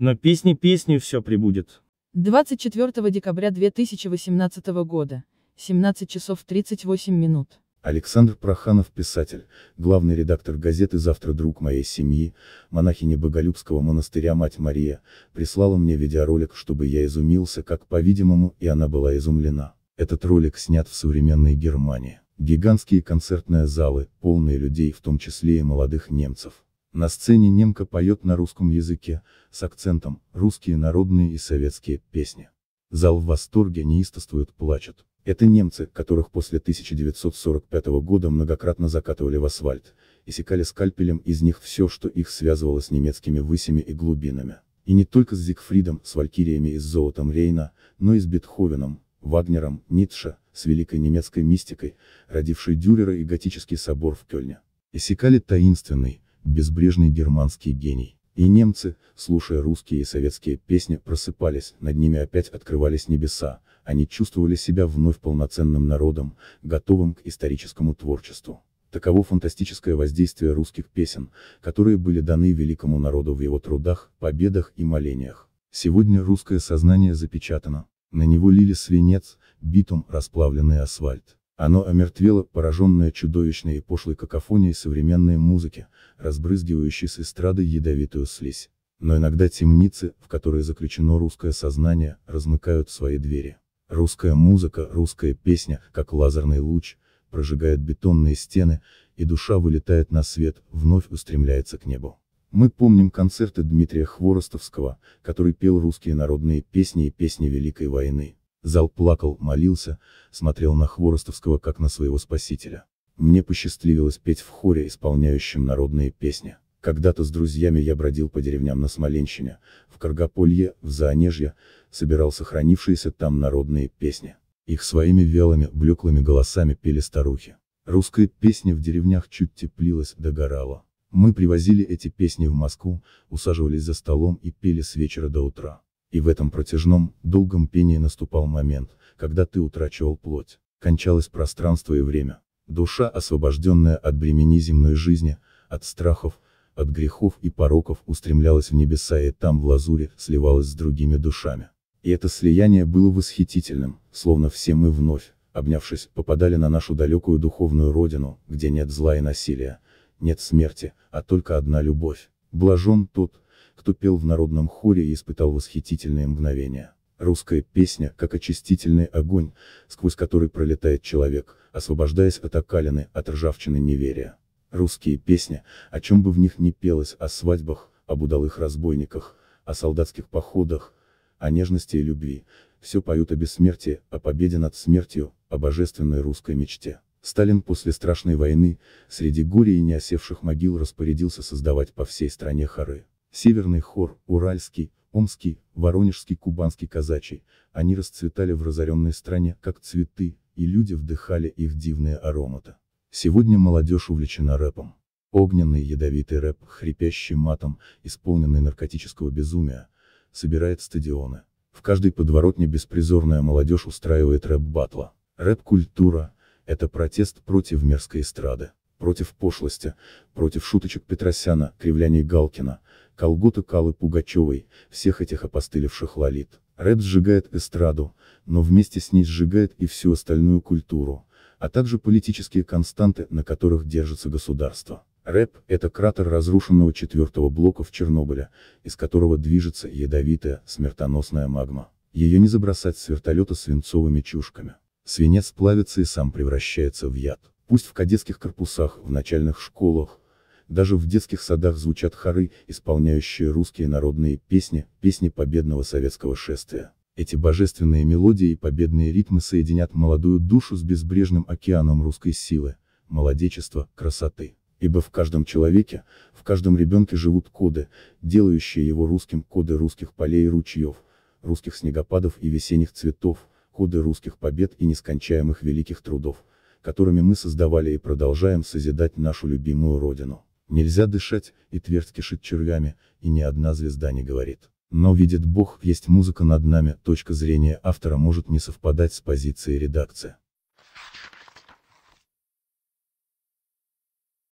Но песни песню все прибудет. 24 декабря 2018 года, 17 часов 38 минут. Александр Проханов, писатель, главный редактор газеты «Завтра друг моей семьи», монахиня Боголюбского монастыря «Мать Мария», прислала мне видеоролик, чтобы я изумился, как, по-видимому, и она была изумлена. Этот ролик снят в современной Германии. Гигантские концертные залы, полные людей, в том числе и молодых немцев. На сцене немка поет на русском языке, с акцентом, русские народные и советские, песни. Зал в восторге, неистовствует, плачут. Это немцы, которых после 1945 года многократно закатывали в асфальт, и секали скальпелем из них все, что их связывало с немецкими высями и глубинами. И не только с Зигфридом, с валькириями и с золотом Рейна, но и с Бетховеном, Вагнером, Ницше, с великой немецкой мистикой, родившей Дюрера и готический собор в Кёльне. Иссякали таинственный, безбрежный германский гений. И немцы, слушая русские и советские песни, просыпались, над ними опять открывались небеса, они чувствовали себя вновь полноценным народом, готовым к историческому творчеству. Таково фантастическое воздействие русских песен, которые были даны великому народу в его трудах, победах и молениях. Сегодня русское сознание запечатано, на него лили свинец, битум, расплавленный асфальт. Оно омертвело, пораженное чудовищной и пошлой какофонией современной музыки, разбрызгивающей с эстрады ядовитую слизь. Но иногда темницы, в которые заключено русское сознание, размыкают свои двери. Русская музыка, русская песня, как лазерный луч, прожигает бетонные стены, и душа вылетает на свет, вновь устремляется к небу. Мы помним концерты Дмитрия Хворостовского, который пел русские народные песни и песни Великой войны. Зал плакал, молился, смотрел на Хворостовского как на своего спасителя. Мне посчастливилось петь в хоре, исполняющем народные песни. Когда-то с друзьями я бродил по деревням на Смоленщине, в Каргополье, в Заонежье, собирал сохранившиеся там народные песни. Их своими вялыми, блеклыми голосами пели старухи. Русская песня в деревнях чуть теплилась, догорала. Мы привозили эти песни в Москву, усаживались за столом и пели с вечера до утра. И в этом протяжном, долгом пении наступал момент, когда ты утрачивал плоть, кончалось пространство и время. Душа, освобожденная от бремени земной жизни, от страхов, от грехов и пороков устремлялась в небеса и там в лазуре сливалась с другими душами. И это слияние было восхитительным, словно все мы вновь, обнявшись, попадали на нашу далекую духовную родину, где нет зла и насилия, нет смерти, а только одна любовь. Блажен тот, кто пел в народном хоре и испытал восхитительные мгновения. Русская песня, как очистительный огонь, сквозь который пролетает человек, освобождаясь от окалины, от ржавчины неверия. Русские песни, о чем бы в них ни пелось, о свадьбах, об удалых разбойниках, о солдатских походах, о нежности и любви, все поют о бессмертии, о победе над смертью, о божественной русской мечте. Сталин после страшной войны, среди горя и неосевших могил распорядился создавать по всей стране хоры. Северный хор, Уральский, Омский, Воронежский, Кубанский казачий, они расцветали в разоренной стране, как цветы, и люди вдыхали их дивные ароматы. Сегодня молодежь увлечена рэпом. Огненный ядовитый рэп, хрипящий матом, исполненный наркотического безумия, собирает стадионы. В каждой подворотне беспризорная молодежь устраивает рэп-батла. Рэп-культура – это протест против мерзкой эстрады против пошлости, против шуточек Петросяна, кривляний Галкина, колготы Калы Пугачевой, всех этих опостылевших лолит. Рэп сжигает эстраду, но вместе с ней сжигает и всю остальную культуру, а также политические константы, на которых держится государство. Рэп – это кратер разрушенного четвертого блока в Чернобыле, из которого движется ядовитая, смертоносная магма. Ее не забросать с вертолета свинцовыми чушками. Свинец плавится и сам превращается в яд. Пусть в кадетских корпусах, в начальных школах, даже в детских садах звучат хоры, исполняющие русские народные песни, песни победного советского шествия. Эти божественные мелодии и победные ритмы соединят молодую душу с безбрежным океаном русской силы, молодечества, красоты. Ибо в каждом человеке, в каждом ребенке живут коды, делающие его русским коды русских полей и ручьев, русских снегопадов и весенних цветов, коды русских побед и нескончаемых великих трудов, которыми мы создавали и продолжаем созидать нашу любимую родину. Нельзя дышать, и твердь кишит червями, и ни одна звезда не говорит. Но видит Бог, есть музыка над нами, точка зрения автора может не совпадать с позицией редакции.